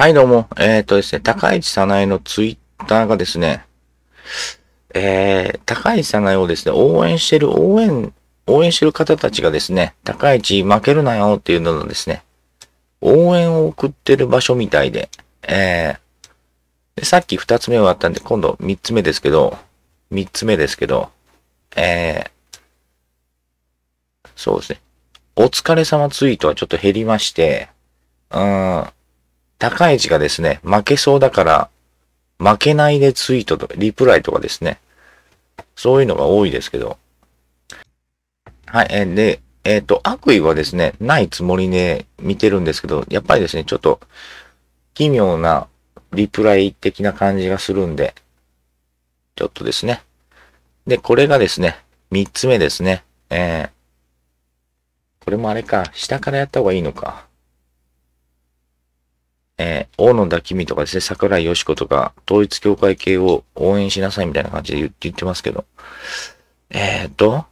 はい、どうも。えっ、ー、とですね、高市早苗のツイッターがですね、えー、高市早苗をですね、応援してる、応援、応援してる方たちがですね、高市負けるなよっていうののですね、応援を送ってる場所みたいで、えー、でさっき二つ目終わったんで、今度三つ目ですけど、三つ目ですけど、えー、そうですね。お疲れ様ツイートはちょっと減りまして、うん、高市がですね、負けそうだから、負けないでツイートとか、リプライとかですね。そういうのが多いですけど。はい、えで、えっ、ー、と、悪意はですね、ないつもりで見てるんですけど、やっぱりですね、ちょっと、奇妙なリプライ的な感じがするんで、ちょっとですね。で、これがですね、三つ目ですね。えー、これもあれか、下からやった方がいいのか。えー、大野田君とかですね、桜井よし子とか、統一協会系を応援しなさいみたいな感じで言ってますけど。えーと、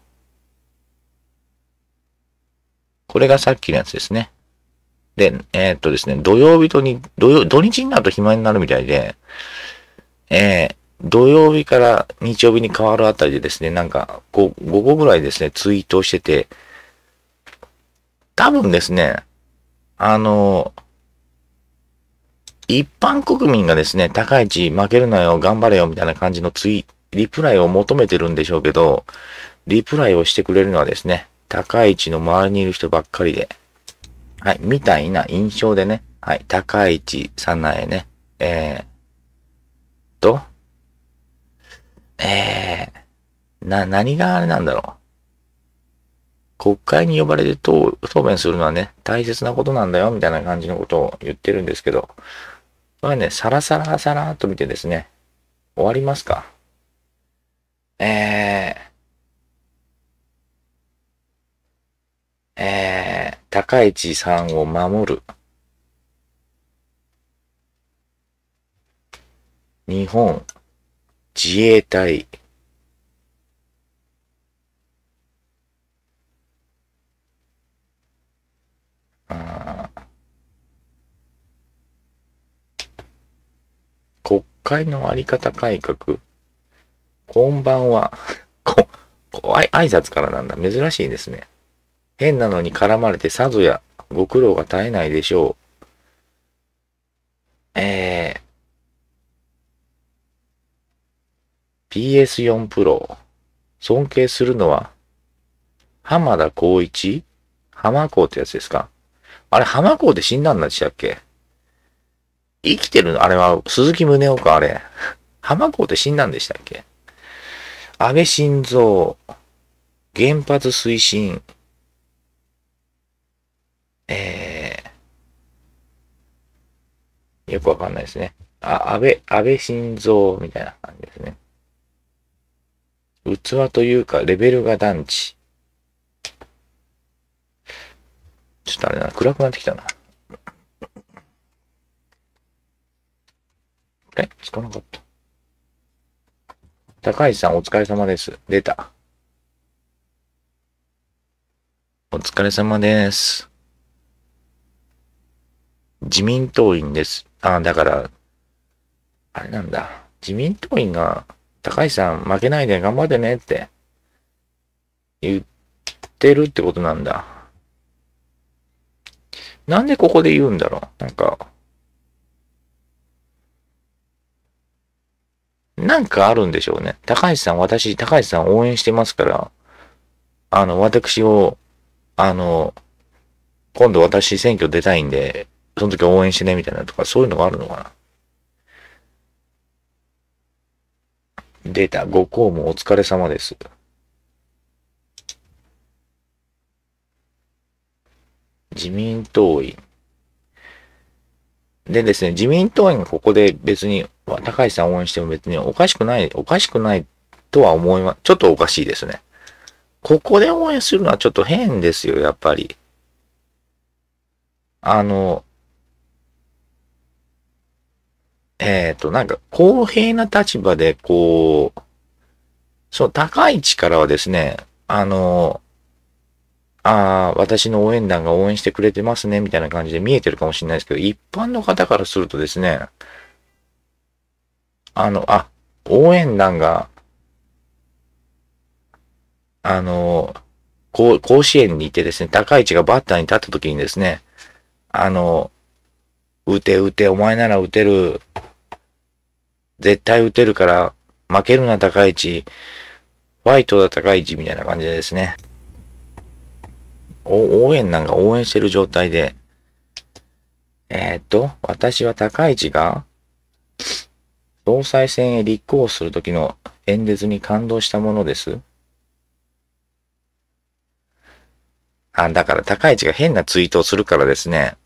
これがさっきのやつですね。で、えー、っとですね、土曜日とに、土曜、土日になると暇になるみたいで、えー、土曜日から日曜日に変わるあたりでですね、なんか5、午後ぐらいですね、ツイートをしてて、多分ですね、あのー一般国民がですね、高市負けるなよ、頑張れよ、みたいな感じのツイ、リプライを求めてるんでしょうけど、リプライをしてくれるのはですね、高市の周りにいる人ばっかりで、はい、みたいな印象でね、はい、高市、さんなえね、えー、と、えー、な、何があれなんだろう。国会に呼ばれて答弁するのはね、大切なことなんだよ、みたいな感じのことを言ってるんですけど、まあね、さらさらさらっと見てですね、終わりますか。えー、えー、高市さんを守る。日本自衛隊会のあり方改革。こんばんは。こ、こ、あい、挨拶からなんだ。珍しいですね。変なのに絡まれてさぞやご苦労が絶えないでしょう。えー、PS4 Pro。尊敬するのは、浜田光一浜子ってやつですかあれ、浜子って死んだんでしたっけ生きてるのあれは、鈴木宗男か、あれ。浜港って死んだんでしたっけ安倍晋三、原発推進、えー、よくわかんないですね。あ、安倍、安倍晋三みたいな感じですね。器というか、レベルが団地。ちょっとあれな、暗くなってきたな。えつかなかった。高橋さんお疲れ様です。出た。お疲れ様です。自民党員です。あ、だから、あれなんだ。自民党員が、高橋さん負けないで頑張ってねって言ってるってことなんだ。なんでここで言うんだろうなんか、なんかあるんでしょうね。高橋さん、私、高橋さん応援してますから、あの、私を、あの、今度私選挙出たいんで、その時応援してね、みたいなとか、そういうのがあるのかな。出た、ご公務お疲れ様です。自民党員。でですね、自民党員がここで別に高橋さん応援しても別におかしくない、おかしくないとは思いま、ちょっとおかしいですね。ここで応援するのはちょっと変ですよ、やっぱり。あの、えっ、ー、と、なんか、公平な立場で、こう、そう、高い力はですね、あの、ああ、私の応援団が応援してくれてますね、みたいな感じで見えてるかもしれないですけど、一般の方からするとですね、あの、あ、応援団が、あの、甲子園に行ってですね、高市がバッターに立った時にですね、あの、打て打て、お前なら打てる。絶対打てるから、負けるな高市。ファイトだ高市みたいな感じでですね。応援なんか応援してる状態で。えー、っと、私は高市が、総裁選へ立候補するときの演説に感動したものです。あ、だから高市が変なツイートをするからですね、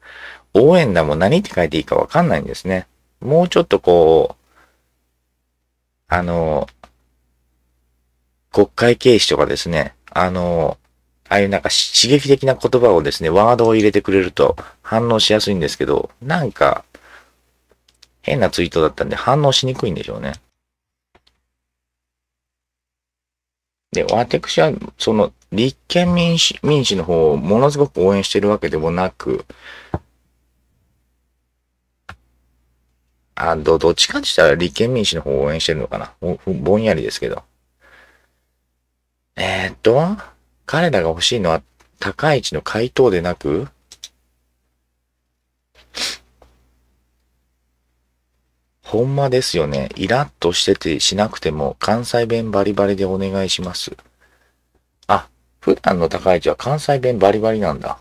応援団も何って書いていいかわかんないんですね。もうちょっとこう、あの、国会軽視とかですね、あの、ああいうなんか刺激的な言葉をですね、ワードを入れてくれると反応しやすいんですけど、なんか、変なツイートだったんで反応しにくいんでしょうね。で、私は、その、立憲民主、民主の方をものすごく応援してるわけでもなく、あ、ど、どっちかって言ったら立憲民主の方を応援してるのかな。ぼんやりですけど。えー、っと、彼らが欲しいのは高市の回答でなく、ほんまですよね。イラッとしててしなくても関西弁バリバリでお願いします。あ、普段の高市は関西弁バリバリなんだ。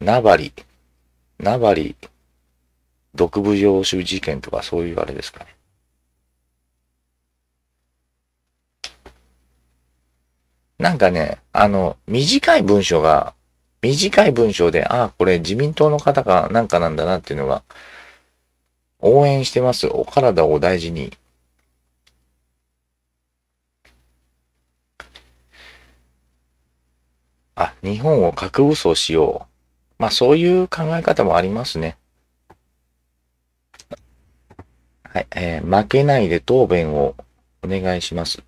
ナバリ、ナバリ、毒部常習事件とかそういうあれですかね。なんかね、あの、短い文章が短い文章で、ああ、これ自民党の方かなんかなんだなっていうのが、応援してます。お体を大事に。あ、日本を核武装しよう。まあそういう考え方もありますね。はい、えー、負けないで答弁をお願いします。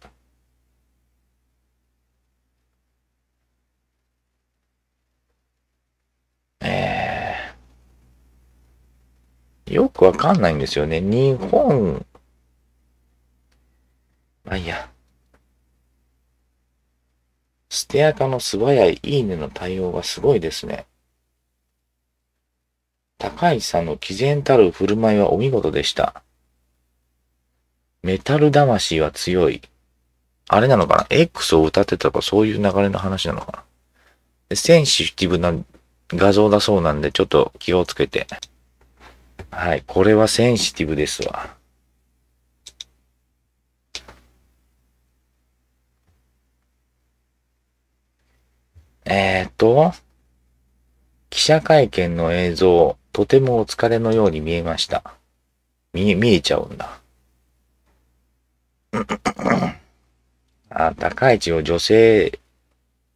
よくわかんないんですよね。日本、まあいいや。ステアかの素早いいいねの対応がすごいですね。高市さんの毅然たる振る舞いはお見事でした。メタル魂は強い。あれなのかな ?X を歌ってたとかそういう流れの話なのかなセンシティブな画像だそうなんでちょっと気をつけて。はい。これはセンシティブですわ。えー、と、記者会見の映像、とてもお疲れのように見えました。見え、見えちゃうんだ。あ、高市を女性、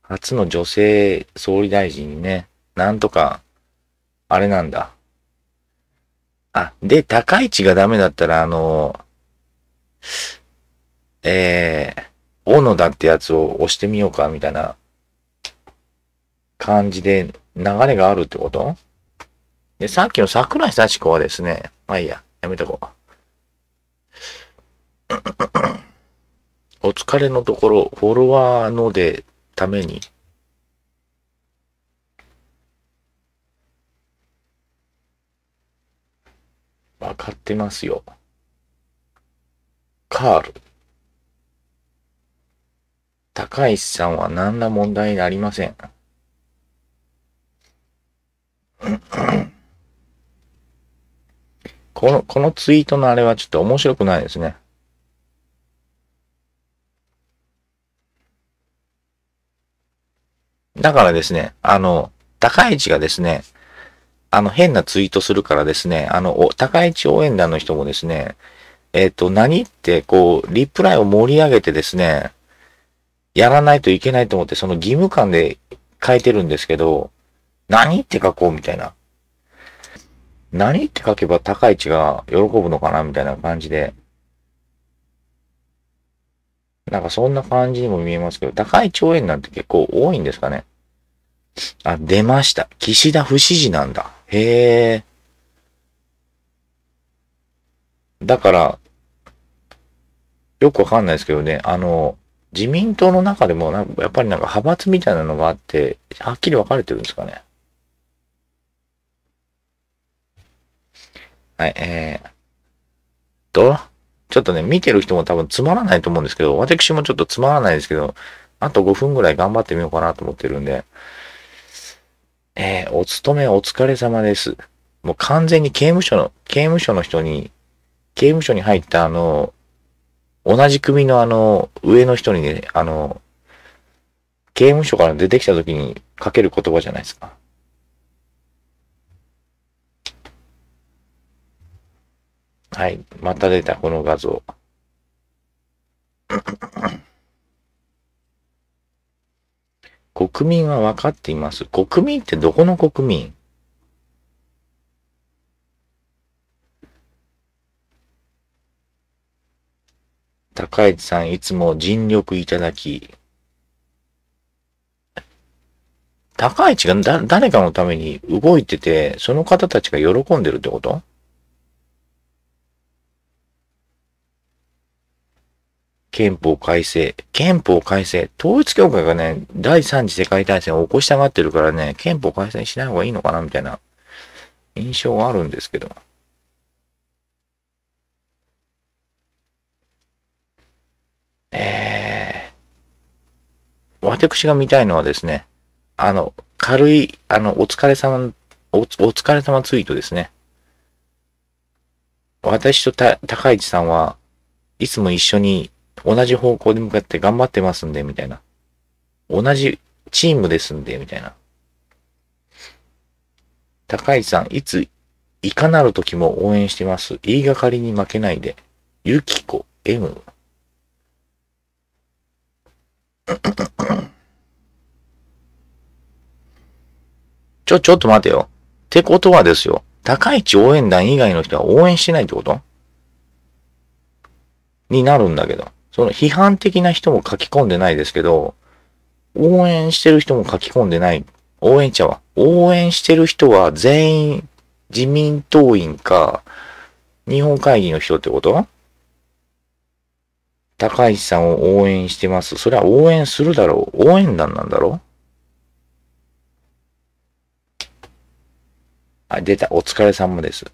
初の女性総理大臣にね、なんとか、あれなんだ。あ、で、高い位置がダメだったら、あの、えー、オノってやつを押してみようか、みたいな感じで流れがあるってことで、さっきの桜井幸子はですね、まあいいや、やめとこう。お疲れのところ、フォロワーので、ためにわかってますよ。カール。高石さんは何ら問題ありません。この、このツイートのあれはちょっと面白くないですね。だからですね、あの、高市がですね、あの、変なツイートするからですね、あの、高市応援団の人もですね、えっ、ー、と、何って、こう、リプライを盛り上げてですね、やらないといけないと思って、その義務感で書いてるんですけど、何って書こうみたいな。何って書けば高市が喜ぶのかなみたいな感じで。なんかそんな感じにも見えますけど、高市応援なんて結構多いんですかね。あ、出ました。岸田不支持なんだ。へえ。だから、よくわかんないですけどね、あの、自民党の中でもなんか、やっぱりなんか派閥みたいなのがあって、はっきり分かれてるんですかね。はい、えー、と、ちょっとね、見てる人も多分つまらないと思うんですけど、私もちょっとつまらないですけど、あと5分ぐらい頑張ってみようかなと思ってるんで、えー、お勤めお疲れ様です。もう完全に刑務所の、刑務所の人に、刑務所に入ったあの、同じ組のあの、上の人にね、あの、刑務所から出てきた時にかける言葉じゃないですか。はい。また出た、この画像。国民は分かっています。国民ってどこの国民高市さんいつも尽力いただき、高市がだ誰かのために動いてて、その方たちが喜んでるってこと憲法改正。憲法改正。統一協会がね、第三次世界大戦を起こしたがってるからね、憲法改正しない方がいいのかなみたいな印象があるんですけど。えー、私が見たいのはですね、あの、軽い、あの、お疲れ様、おお疲れ様ツイートですね。私とた高市さんはいつも一緒に同じ方向に向かって頑張ってますんで、みたいな。同じチームですんで、みたいな。高井さん、いつ、いかなる時も応援してます。言いがかりに負けないで。ゆきこ M。ちょ、ちょっと待てよ。ってことはですよ。高市応援団以外の人は応援してないってことになるんだけど。その批判的な人も書き込んでないですけど、応援してる人も書き込んでない。応援者は。応援してる人は全員自民党員か、日本会議の人ってこと高市さんを応援してます。それは応援するだろう。応援団なんだろうあ、出た。お疲れ様です。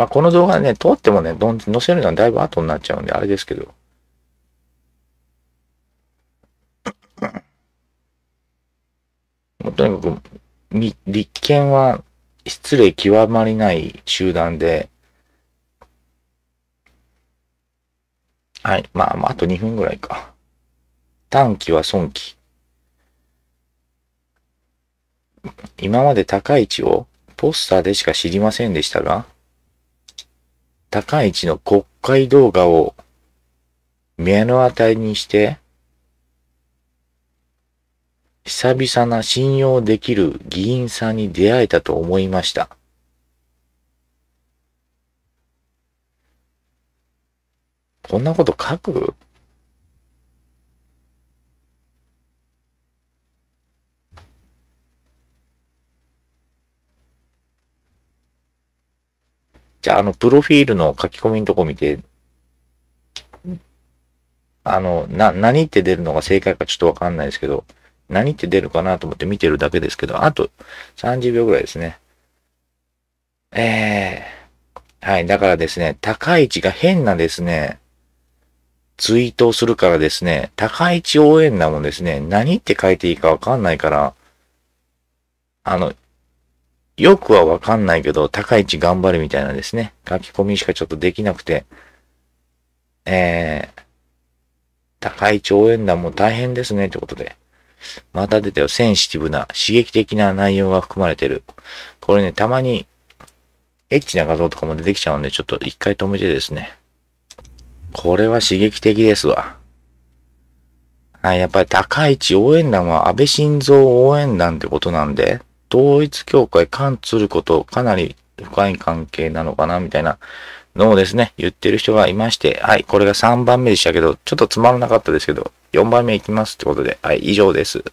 まあ、この動画ね、通ってもね、どん、載せるのはだいぶ後になっちゃうんで、あれですけど。もうとにかく、み、立憲は失礼極まりない集団で、はい。まあ、まあ、あと2分ぐらいか。短期は損期。今まで高い位置をポスターでしか知りませんでしたが、高市の国会動画を目の当たりにして、久々な信用できる議員さんに出会えたと思いました。こんなこと書くじゃあ、あの、プロフィールの書き込みのとこ見て、あの、な、何って出るのが正解かちょっとわかんないですけど、何って出るかなと思って見てるだけですけど、あと30秒ぐらいですね。ええー、はい。だからですね、高市が変なですね、ツイートをするからですね、高市応援なもんですね、何って書いていいかわかんないから、あの、よくはわかんないけど、高市頑張るみたいなですね。書き込みしかちょっとできなくて。えー、高市応援団も大変ですね、ってことで。また出たよ。センシティブな、刺激的な内容が含まれてる。これね、たまに、エッチな画像とかも出てきちゃうんで、ちょっと一回止めてですね。これは刺激的ですわ。はい、やっぱり高市応援団は安倍晋三応援団ってことなんで、統一教会、関ることかなり深い関係なのかな、みたいなのをですね、言ってる人がいまして、はい、これが3番目でしたけど、ちょっとつまらなかったですけど、4番目いきますってことで、はい、以上です。